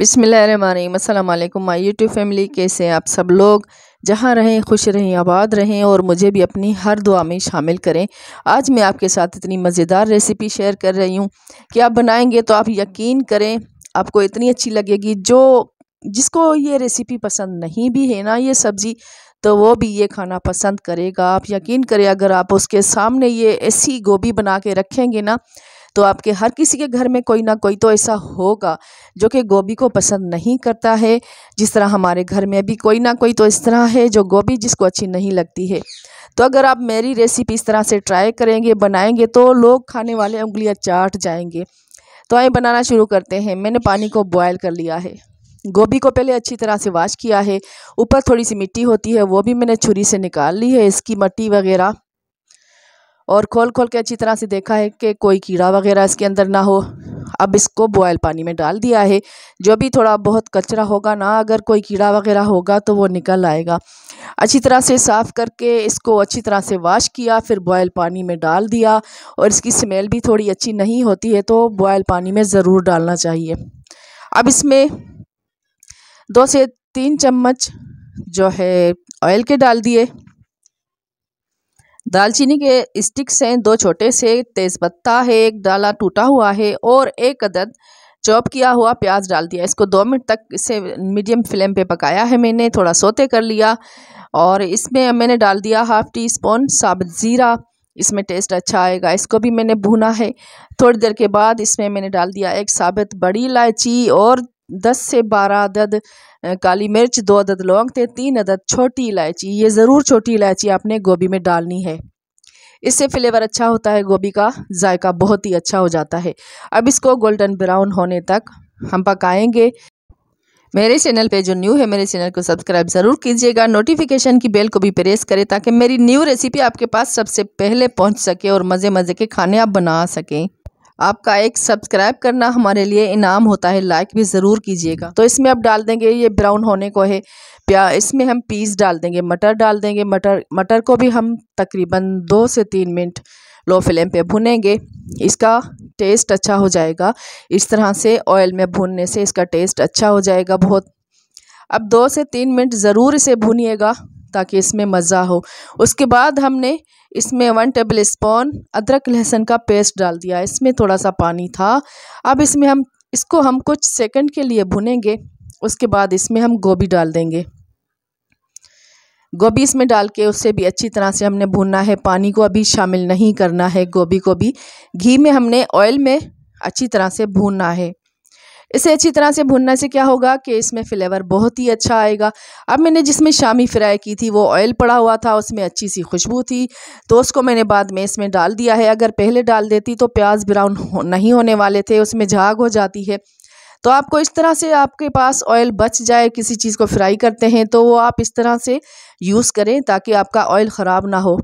बिसमीम my YouTube family कैसे हैं आप सब लोग जहाँ रहें खुश रहें आबाद रहें और मुझे भी अपनी हर दुआ में शामिल करें आज मैं आपके साथ इतनी मज़ेदार रेसिपी शेयर कर रही हूँ कि आप बनाएंगे तो आप यकीन करें आपको इतनी अच्छी लगेगी जो जिसको ये रेसिपी पसंद नहीं भी है ना ये सब्ज़ी तो वो भी ये खाना पसंद करेगा आप यकीन करें अगर आप उसके सामने ये ऐसी गोभी बना के रखेंगे ना तो आपके हर किसी के घर में कोई ना कोई तो ऐसा होगा जो कि गोभी को पसंद नहीं करता है जिस तरह हमारे घर में भी कोई ना कोई तो इस तरह है जो गोभी जिसको अच्छी नहीं लगती है तो अगर आप मेरी रेसिपी इस तरह से ट्राई करेंगे बनाएंगे तो लोग खाने वाले उंगलियाँ चाट जाएंगे तो आए बनाना शुरू करते हैं मैंने पानी को बॉयल कर लिया है गोभी को पहले अच्छी तरह से वाश किया है ऊपर थोड़ी सी मिट्टी होती है वो भी मैंने छुरी से निकाल ली है इसकी मट्टी वगैरह और खोल खोल के अच्छी तरह से देखा है कि कोई कीड़ा वगैरह इसके अंदर ना हो अब इसको बॉयल पानी में डाल दिया है जो भी थोड़ा बहुत कचरा होगा ना अगर कोई कीड़ा वगैरह होगा तो वो निकल आएगा अच्छी तरह से साफ़ करके इसको अच्छी तरह से वाश किया फिर बॉयल पानी में डाल दिया और इसकी स्मेल भी थोड़ी अच्छी नहीं होती है तो बॉयल पानी में ज़रूर डालना चाहिए अब इसमें दो से तीन चम्मच जो है ऑयल के डाल दिए दालचीनी के स्टिक्स हैं दो छोटे से तेज़पत्ता है एक डाला टूटा हुआ है और एक अदद चॉप किया हुआ प्याज डाल दिया इसको दो मिनट तक इसे मीडियम फ्लेम पे पकाया है मैंने थोड़ा सोते कर लिया और इसमें मैंने डाल दिया हाफ़ टी स्पून साबुत ज़ीरा इसमें टेस्ट अच्छा आएगा इसको भी मैंने भुना है थोड़ी देर के बाद इसमें मैंने डाल दिया एक साबित बड़ी इलायची और दस से बारह अदद काली मिर्च दो अदद लौंग थे तीन अदद छोटी इलायची ये ज़रूर छोटी इलायची आपने गोभी में डालनी है इससे फ्लेवर अच्छा होता है गोभी का जायका बहुत ही अच्छा हो जाता है अब इसको गोल्डन ब्राउन होने तक हम पकाएंगे मेरे चैनल पे जो न्यू है मेरे चैनल को सब्सक्राइब ज़रूर कीजिएगा नोटिफिकेशन की बेल को भी प्रेस करें ताकि मेरी न्यू रेसिपी आपके पास सबसे पहले पहुंच सके और मज़े मज़े के खाने आप बना सकें आपका एक सब्सक्राइब करना हमारे लिए इनाम होता है लाइक भी ज़रूर कीजिएगा तो इसमें आप डाल देंगे ये ब्राउन होने को है प्या इसमें हम पीस डाल देंगे मटर डाल देंगे मटर मटर को भी हम तकरीबन दो से तीन मिनट लो फ्लेम पे भुनेंगे इसका टेस्ट अच्छा हो जाएगा इस तरह से ऑयल में भूनने से इसका टेस्ट अच्छा हो जाएगा बहुत अब दो से तीन मिनट ज़रूर इसे भूनिएगा ताकि इसमें मज़ा हो उसके बाद हमने इसमें वन टेबल स्पून अदरक लहसुन का पेस्ट डाल दिया इसमें थोड़ा सा पानी था अब इसमें हम इसको हम कुछ सेकंड के लिए भुनेंगे उसके बाद इसमें हम गोभी डाल देंगे गोभी इसमें डाल के उससे भी अच्छी तरह से हमने भुनना है पानी को अभी शामिल नहीं करना है गोभी को भी घी में हमने ऑयल में अच्छी तरह से भूनना है इसे अच्छी तरह से भुनने से क्या होगा कि इसमें फ्लेवर बहुत ही अच्छा आएगा अब मैंने जिसमें शामी फ्राई की थी वो ऑयल पड़ा हुआ था उसमें अच्छी सी खुशबू थी तो उसको मैंने बाद में इसमें डाल दिया है अगर पहले डाल देती तो प्याज ब्राउन हो, नहीं होने वाले थे उसमें झाग हो जाती है तो आपको इस तरह से आपके पास ऑयल बच जाए किसी चीज़ को फ्राई करते हैं तो वो आप इस तरह से यूज़ करें ताकि आपका ऑयल ख़राब ना हो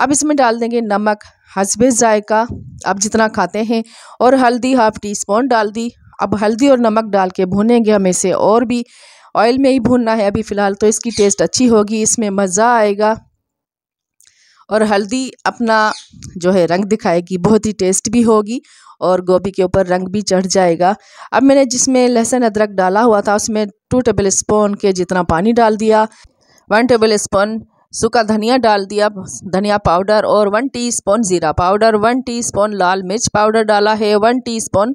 अब इसमें डाल देंगे नमक हसबे जायका आप जितना खाते हैं और हल्दी हाफ़ टी स्पून डाल दी अब हल्दी और नमक डाल के भूनेंगे हम इसे और भी ऑयल में ही भूनना है अभी फ़िलहाल तो इसकी टेस्ट अच्छी होगी इसमें मज़ा आएगा और हल्दी अपना जो है रंग दिखाएगी बहुत ही टेस्ट भी होगी और गोभी के ऊपर रंग भी चढ़ जाएगा अब मैंने जिसमें लहसुन अदरक डाला हुआ था उसमें टू टेबल स्पून के जितना पानी डाल दिया वन टेबल स्पून सूखा धनिया डाल दिया धनिया पाउडर और वन टीस्पून ज़ीरा पाउडर वन टीस्पून लाल मिर्च पाउडर डाला है वन टीस्पून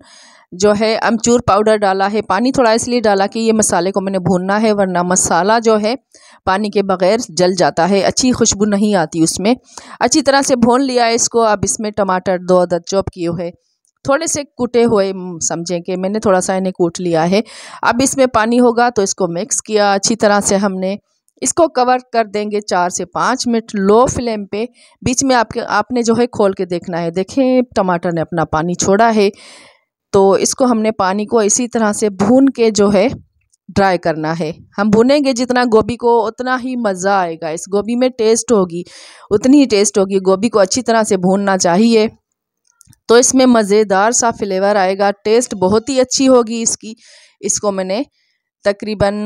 जो है अमचूर पाउडर डाला है पानी थोड़ा इसलिए डाला कि ये मसाले को मैंने भूनना है वरना मसाला जो है पानी के बगैर जल जाता है अच्छी खुशबू नहीं आती उसमें अच्छी तरह से भून लिया है इसको अब इसमें टमाटर दो अदद चॉप किए हुए थोड़े से कूटे हुए समझें कि मैंने थोड़ा सा इन्हें कूट लिया है अब इसमें पानी होगा तो इसको मिक्स किया अच्छी तरह से हमने इसको कवर कर देंगे चार से पाँच मिनट लो फ्लेम पे बीच में आपके आपने जो है खोल के देखना है देखें टमाटर ने अपना पानी छोड़ा है तो इसको हमने पानी को इसी तरह से भून के जो है ड्राई करना है हम भुनेंगे जितना गोभी को उतना ही मज़ा आएगा इस गोभी में टेस्ट होगी उतनी ही टेस्ट होगी गोभी को अच्छी तरह से भूनना चाहिए तो इसमें मज़ेदार सा फ्लेवर आएगा टेस्ट बहुत ही अच्छी होगी इसकी इसको मैंने तकरीबन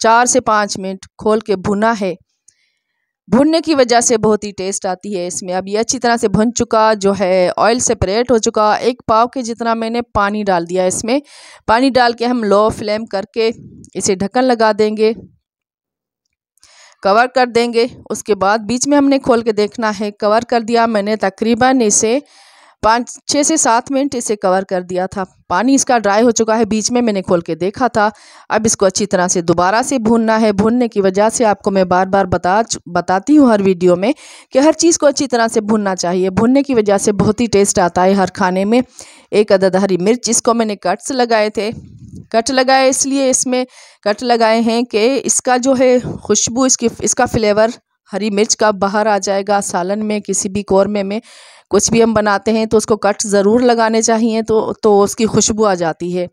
चार से पाँच मिनट खोल के भुना है भुनने की वजह से बहुत ही टेस्ट आती है इसमें अब ये अच्छी तरह से भुन चुका जो है ऑयल सेपरेट हो चुका एक पाव के जितना मैंने पानी डाल दिया इसमें पानी डाल के हम लो फ्लेम करके इसे ढक्कन लगा देंगे कवर कर देंगे उसके बाद बीच में हमने खोल के देखना है कवर कर दिया मैंने तकरीबन इसे पाँच छः से सात मिनट इसे कवर कर दिया था पानी इसका ड्राई हो चुका है बीच में मैंने खोल के देखा था अब इसको अच्छी तरह से दोबारा से भूनना है भूनने की वजह से आपको मैं बार बार बता बताती हूँ हर वीडियो में कि हर चीज़ को अच्छी तरह से भूनना चाहिए भूनने की वजह से बहुत ही टेस्ट आता है हर खाने में एक अदद हरी मिर्च इसको मैंने कट्स लगाए थे कट लगाए इसलिए इसमें कट लगाए हैं कि इसका जो है खुशबू इसकी इसका फ्लेवर हरी मिर्च का बाहर आ जाएगा सालन में किसी भी कौरमे में कुछ भी हम बनाते हैं तो उसको कट ज़रूर लगाने चाहिए तो तो उसकी खुशबू आ जाती है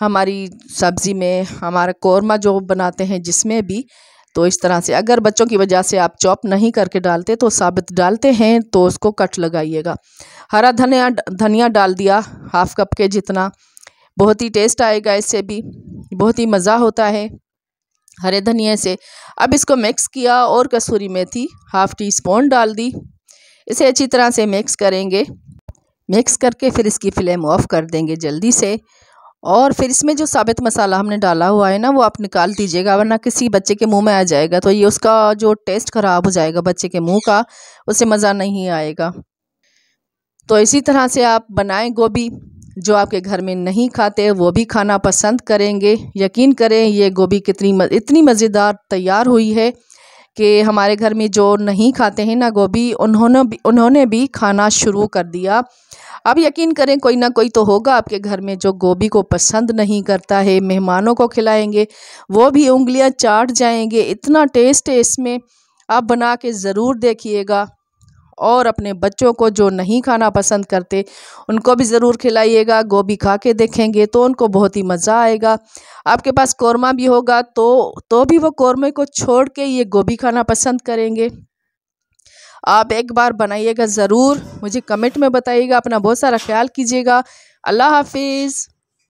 हमारी सब्ज़ी में हमारा कौरमा जो बनाते हैं जिसमें भी तो इस तरह से अगर बच्चों की वजह से आप चॉप नहीं करके डालते तो साबित डालते हैं तो उसको कट लगाइएगा हरा धनिया धनिया डाल दिया हाफ़ कप के जितना बहुत ही टेस्ट आएगा इससे भी बहुत ही मज़ा होता है हरे धनिए से अब इसको मिक्स किया और कसूरी मेथी हाफ़ टी स्पून डाल दी इसे अच्छी तरह से मिक्स करेंगे मिक्स करके फिर इसकी फ्लेम ऑफ़ कर देंगे जल्दी से और फिर इसमें जो साबित मसाला हमने डाला हुआ है ना वो आप निकाल दीजिएगा वरना किसी बच्चे के मुंह में आ जाएगा तो ये उसका जो टेस्ट ख़राब हो जाएगा बच्चे के मुंह का उसे मज़ा नहीं आएगा तो इसी तरह से आप बनाएं गोभी जो आपके घर में नहीं खाते वो भी खाना पसंद करेंगे यकीन करें ये गोभी कितनी मज, इतनी मज़ेदार तैयार हुई है कि हमारे घर में जो नहीं खाते हैं ना गोभी उन्होंने भी उन्होंने भी खाना शुरू कर दिया अब यकीन करें कोई ना कोई तो होगा आपके घर में जो गोभी को पसंद नहीं करता है मेहमानों को खिलाएंगे वो भी उंगलियां चाट जाएंगे इतना टेस्ट है इसमें आप बना के ज़रूर देखिएगा और अपने बच्चों को जो नहीं खाना पसंद करते उनको भी ज़रूर खिलाइएगा गोभी खा के देखेंगे तो उनको बहुत ही मज़ा आएगा आपके पास कौरमा भी होगा तो तो भी वो कौरमे को छोड़ के ये गोभी खाना पसंद करेंगे आप एक बार बनाइएगा ज़रूर मुझे कमेंट में बताइएगा अपना बहुत सारा ख्याल कीजिएगा अल्लाह हाफिज़